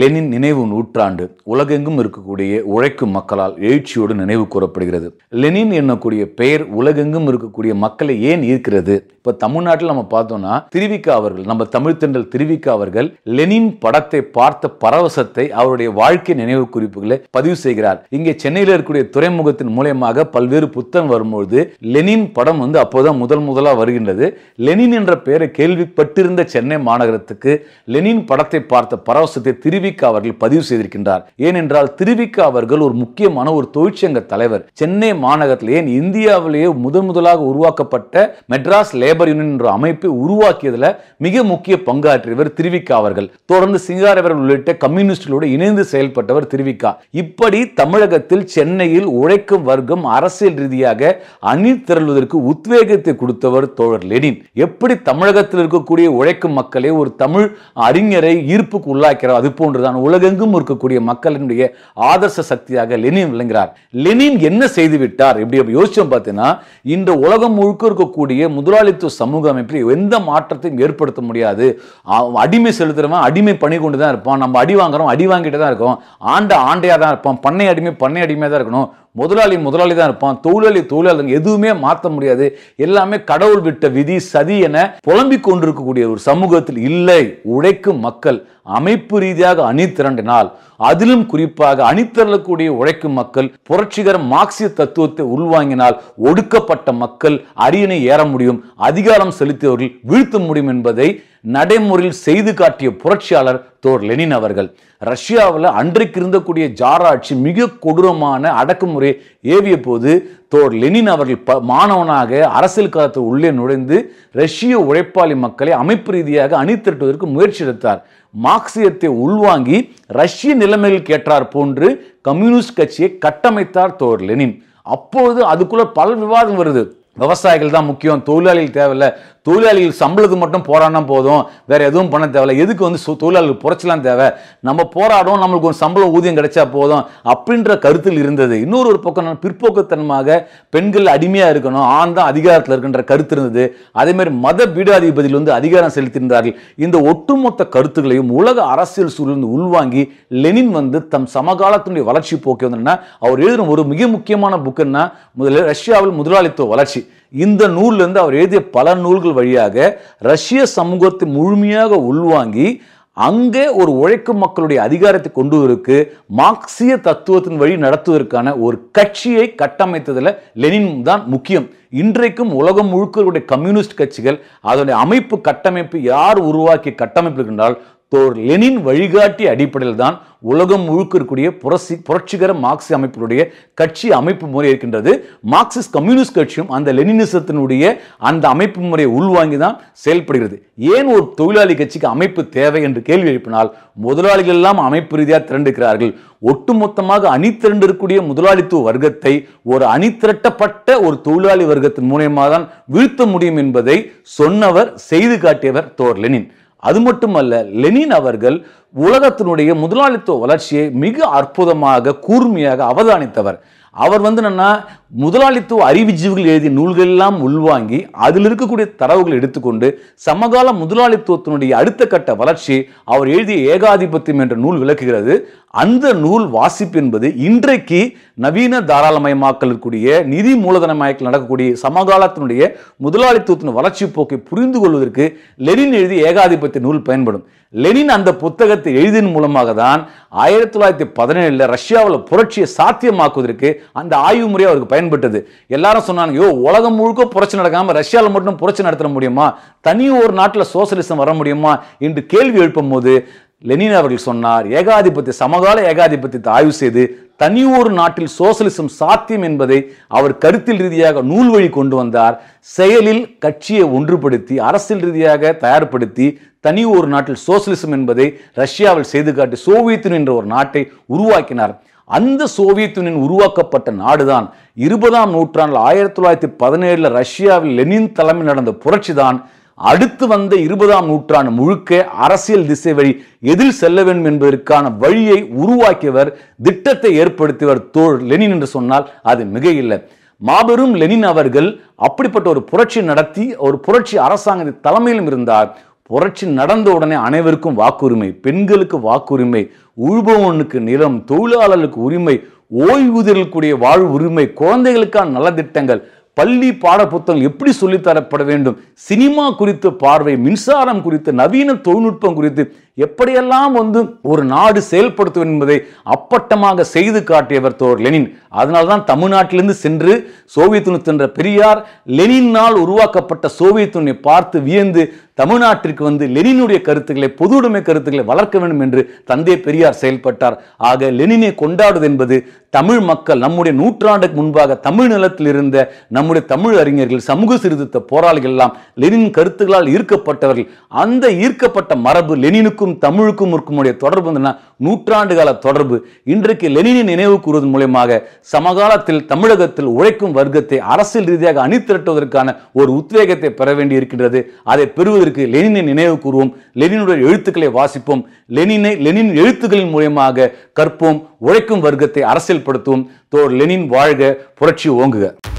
Lenin நினைவு நூற்றாண்டு உலகெங்கும் இருக்கக்கூடிய உழைக்கும் மக்களால் எழுச்சியோடு நினைவு கூறப்படுகிறது லெனின் என்னக்கூடிய பெயர் உலகெங்கும் இருக்கக்கூடிய மக்களை ஏன் ஈர்க்கிறது இப்ப தமிழ்நாட்டில் நம்ம பார்த்தோம்னா திருவிக்கா அவர்கள் நம்ம தமிழ் தமிழ்த்தண்டல் திருவிக்கா அவர்கள் லெனின் படத்தை பார்த்த பரவசத்தை அவருடைய வாழ்க்கை நினைவு குறிப்புகளை பதிவு செய்கிறார் இங்கே சென்னையில் இருக்கக்கூடிய துறைமுகத்தின் மூலயமாக பல்வேறு புத்தகம் வரும்பொழுது லெனின் படம் வந்து அப்போதான் முதல் முதலாக வருகின்றது லெனின் என்ற பெயரை கேள்விப்பட்டிருந்த சென்னை மாநகரத்துக்கு லெனின் படத்தை பார்த்த பரவசத்தை திரு திருவிக்க அவர்கள் பதிவு செய்திருக்கின்றார் ஏனென்றால் திருவிக்க அவர்கள் ஒரு முக்கியமான ஒரு தொழிற்சங்க தலைவர் சென்னை மாநகரத்தில் ஏன் இந்தியாவிலேயே முதன் முதலாக உருவாக்கப்பட்ட மெட்ராஸ் லேபர் யூனியன் என்ற அமைப்பை உருவாக்கியதுல மிக முக்கிய பங்காற்றியவர் திருவிக்க அவர்கள் தொடர்ந்து சிங்காரவர்கள் உள்ளிட்ட கம்யூனிஸ்டுகளோடு இணைந்து செயல்பட்டவர் திருவிக்கா இப்படி தமிழகத்தில் சென்னையில் உழைக்கும் வர்க்கம் அரசியல் ரீதியாக அணி திரள்வதற்கு உத்வேகத்தை கொடுத்தவர் தோழர் லெனின் எப்படி தமிழகத்தில் இருக்கக்கூடிய உழைக்கும் மக்களை ஒரு தமிழ் அறிஞரை ஈர்ப்புக்கு உள்ளாக்கிறார் அது போன்றுதான் உலகெங்கும் இருக்கக்கூடிய மக்களினுடைய ஆதர்ச சக்தியாக லெனின் விளங்குகிறார் லெனின் என்ன செய்து விட்டார் இப்படி யோசிச்சோம் பார்த்தீங்கன்னா இந்த உலகம் முழுக்க இருக்கக்கூடிய முதலாளித்துவ சமூக அமைப்பில் எந்த மாற்றத்தையும் ஏற்படுத்த முடியாது அடிமை செலுத்துறவன் அடிமை பண்ணி கொண்டு தான் இருப்பான் நம்ம அடி வாங்குறோம் அடி வாங்கிட்டு தான் இருக்கும் ஆண்ட ஆண்டையாக தான் இருப்பான் பண்ணை அடிமை பண்ணை அடிமையாக தான் இருக்கணும் முதலாளி முதலாளி தான் இருப்பான் தொழிலாளி தொழிலாளர் எதுவுமே மாற்ற முடியாது எல்லாமே கடவுள் விட்ட விதி சதி என புலம்பிக் கொண்டிருக்கக்கூடிய ஒரு சமூகத்தில் இல்லை உழைக்கும் மக்கள் அமைப்பு ரீதியாக அணி திரண்டினால் அதிலும் குறிப்பாக அணித்தரக்கூடிய உழைக்கும் மக்கள் புரட்சிகர மார்க்சிய தத்துவத்தை உள்வாங்கினால் ஒடுக்கப்பட்ட மக்கள் அரியணை ஏற முடியும் அதிகாரம் செலுத்தியவர்கள் வீழ்த்த முடியும் என்பதை நடைமுறையில் செய்து காட்டிய புரட்சியாளர் தோர் லெனின் அவர்கள் ரஷ்யாவில் அன்றைக்கு இருந்தக்கூடிய ஜாரா ஆட்சி மிக கொடூரமான அடக்குமுறை ஏவிய போது தோர் லெனின் அவர்கள் ப மாணவனாக அரசியல் காலத்தை உள்ளே நுழைந்து ரஷ்ய உழைப்பாளி மக்களை அமைப்பு ரீதியாக அணித்திரட்டுவதற்கு முயற்சி எடுத்தார் மார்க்சியத்தை உள்வாங்கி ரஷ்ய நிலைமையில் கேட்டார் போன்று கம்யூனிஸ்ட் கட்சியை கட்டமைத்தார் தோர் லெனின் அப்போது அதுக்குள்ள பல விவாதம் வருது விவசாயிகள் தான் முக்கியம் தொழிலாளிகள் தேவையில்ல தொழிலாளிகள் சம்பளத்துக்கு மட்டும் போராடினா போதும் வேறு எதுவும் பண்ண தேவை எதுக்கு வந்து தொழிலாளிகள் புரட்சிலாம் தேவை நம்ம போராடும் நம்மளுக்கு ஒரு சம்பளம் ஊதியம் கிடைச்சா போதும் அப்படின்ற கருத்தில் இருந்தது இன்னொரு ஒரு பக்கம் பிற்போக்குத்தனமாக பெண்கள் அடிமையாக இருக்கணும் ஆண் தான் அதிகாரத்தில் இருக்கின்ற கருத்து இருந்தது மாதிரி மத பீடாதிபதியில் வந்து அதிகாரம் செலுத்தியிருந்தார்கள் இந்த ஒட்டுமொத்த கருத்துக்களையும் உலக அரசியல் சூழலிருந்து உள்வாங்கி லெனின் வந்து தம் சமகாலத்தினுடைய வளர்ச்சி போக்கி வந்தோம்னா அவர் எழுதின ஒரு மிக முக்கியமான புக்குன்னா முதலில் ரஷ்யாவில் முதலாளித்துவ வளர்ச்சி இந்த நூல்லேருந்து அவர் எழுதிய பல நூல்கள் வழியாக ரஷ்ய சமூகத்தை முழுமையாக உள்வாங்கி அங்கே ஒரு உழைக்கும் மக்களுடைய அதிகாரத்தை கொண்டு வருவதற்கு மார்க்சிய தத்துவத்தின் வழி நடத்துவதற்கான ஒரு கட்சியை கட்டமைத்ததில் லெனின் தான் முக்கியம் இன்றைக்கும் உலகம் முழுக்க கம்யூனிஸ்ட் கட்சிகள் அதனுடைய அமைப்பு கட்டமைப்பு யார் உருவாக்கி கட்டமைப்பு என்றால் தோர் லெனின் வழிகாட்டி அடிப்படையில் தான் உலகம் முழுக்க இருக்கக்கூடிய புரட்சி புரட்சிகர மார்க்சிய அமைப்பினுடைய கட்சி அமைப்பு முறை இருக்கின்றது மார்க்சிஸ்ட் கம்யூனிஸ்ட் கட்சியும் அந்த லெனினிசத்தினுடைய அந்த அமைப்பு முறையை உள்வாங்கி தான் செயல்படுகிறது ஏன் ஒரு தொழிலாளி கட்சிக்கு அமைப்பு தேவை என்று கேள்வி எழுப்பினால் முதலாளிகள் எல்லாம் அமைப்பு ரீதியாக திரண்டுக்கிறார்கள் ஒட்டுமொத்தமாக அணி திரண்டிருக்கக்கூடிய முதலாளித்துவ வர்க்கத்தை ஒரு அணி திரட்டப்பட்ட ஒரு தொழிலாளி வர்க்கத்தின் மூலியமாக தான் வீழ்த்த முடியும் என்பதை சொன்னவர் செய்து காட்டியவர் தோர் லெனின் அது மட்டுமல்ல லெனின் அவர்கள் உலகத்தினுடைய முதலாளித்துவ வளர்ச்சியை மிக அற்புதமாக கூர்மையாக அவதானித்தவர் அவர் வந்து என்னன்னா முதலாளித்துவ ஜீவிகள் எழுதிய நூல்கள் எல்லாம் உள்வாங்கி அதில் இருக்கக்கூடிய தரவுகள் எடுத்துக்கொண்டு சமகால முதலாளித்துவத்தினுடைய அடுத்த கட்ட வளர்ச்சி அவர் எழுதிய ஏகாதிபத்தியம் என்ற நூல் விளக்குகிறது அந்த நூல் வாசிப்பு என்பது இன்றைக்கு நவீன தாராளமயமாக்கல் கூடிய நிதி மூலதனமயக்கல் நடக்கக்கூடிய சமகாலத்தினுடைய முதலாளித்துவத்தின் வளர்ச்சி போக்கை புரிந்து கொள்வதற்கு லெனின் எழுதிய ஏகாதிபத்திய நூல் பயன்படும் லெனின் அந்த புத்தகத்தை எழுதியின் மூலமாக தான் ஆயிரத்தி தொள்ளாயிரத்தி பதினேழில் ரஷ்யாவில் புரட்சியை சாத்தியமாக்குவதற்கு அந்த ஆய்வு முறை அவருக்கு பயன்பட்டது எல்லாரும் சொன்னாங்க ஐயோ உலகம் முழுக்க புரட்சி நடக்காமல் ரஷ்யாவில் மட்டும் புரட்சி நடத்த முடியுமா தனி ஒரு நாட்டில் சோசியலிசம் வர முடியுமா என்று கேள்வி எழுப்பும் போது லெனின் அவர்கள் சொன்னார் ஏகாதிபத்திய சமகால ஏகாதிபத்தியத்தை ஆய்வு செய்து தனி ஒரு நாட்டில் சோசியலிசம் சாத்தியம் என்பதை அவர் கருத்தில் ரீதியாக நூல் வழி கொண்டு வந்தார் செயலில் கட்சியை ஒன்றுபடுத்தி அரசியல் ரீதியாக தயார்படுத்தி தனி ஒரு நாட்டில் சோசியலிசம் என்பதை ரஷ்யாவில் செய்து காட்டி சோவியத் என்ற ஒரு நாட்டை உருவாக்கினார் அந்த சோவியத் யூனியன் உருவாக்கப்பட்ட நாடுதான் இருபதாம் நூற்றாண்டில் ஆயிரத்தி தொள்ளாயிரத்தி பதினேழில் ரஷ்யாவில் லெனின் தலைமை நடந்த புரட்சி தான் அடுத்து வந்த இருபதாம் நூற்றாண்டு முழுக்க அரசியல் திசை வழி எதில் செல்ல வேண்டும் என்பதற்கான வழியை உருவாக்கியவர் திட்டத்தை ஏற்படுத்தியவர் தோல் லெனின் என்று சொன்னால் அது மிக இல்லை மாபெரும் லெனின் அவர்கள் அப்படிப்பட்ட ஒரு புரட்சி நடத்தி ஒரு புரட்சி அரசாங்கத்தின் தலைமையிலும் இருந்தார் புரட்சி நடந்த உடனே அனைவருக்கும் வாக்குரிமை பெண்களுக்கு வாக்குரிமை உழுபவனுக்கு நிலம் தொழிலாளர்களுக்கு உரிமை ஓய்வூதியர்களுக்குரிய வாழ்வு உரிமை குழந்தைகளுக்கான நலத்திட்டங்கள் பள்ளி பாடப்புத்தகம் எப்படி சொல்லித்தரப்பட வேண்டும் சினிமா குறித்த பார்வை மின்சாரம் குறித்து நவீன தொழில்நுட்பம் குறித்து எப்படியெல்லாம் வந்து ஒரு நாடு செயல்படுத்தும் என்பதை அப்பட்டமாக செய்து காட்டியவர் தோர் லெனின் அதனால்தான் தமிழ்நாட்டிலிருந்து சென்று சோவியத் சென்ற பெரியார் லெனினால் உருவாக்கப்பட்ட சோவியத் பார்த்து வியந்து தமிழ்நாட்டிற்கு வந்து லெனினுடைய கருத்துக்களை பொது உடைமை கருத்துக்களை வளர்க்க வேண்டும் என்று தந்தை பெரியார் செயல்பட்டார் ஆக லெனினை கொண்டாடுவது என்பது தமிழ் மக்கள் நம்முடைய நூற்றாண்டுக்கு முன்பாக தமிழ் நிலத்தில் இருந்த நம்முடைய தமிழ் அறிஞர்கள் சமூக சீர்திருத்த போராளிகள் எல்லாம் லெனின் கருத்துக்களால் ஈர்க்கப்பட்டவர்கள் அந்த ஈர்க்கப்பட்ட மரபு லெனினுக்கும் இந்திக்கும் தமிழுக்கும் இருக்குமுடைய தொடர்பு என்னன்னா நூற்றாண்டு கால தொடர்பு இன்றைக்கு லெனினை நினைவு கூறுவதன் மூலயமாக சமகாலத்தில் தமிழகத்தில் உழைக்கும் வர்க்கத்தை அரசியல் ரீதியாக அணிதிரட்டுவதற்கான ஒரு உத்வேகத்தை பெற வேண்டி இருக்கின்றது அதை பெறுவதற்கு லெனினை நினைவு கூறுவோம் லெனினுடைய எழுத்துக்களை வாசிப்போம் லெனினை லெனின் எழுத்துக்களின் மூலயமாக கற்போம் உழைக்கும் வர்க்கத்தை அரசியல் படுத்துவோம் தோர் லெனின் வாழ்க புரட்சி ஓங்குக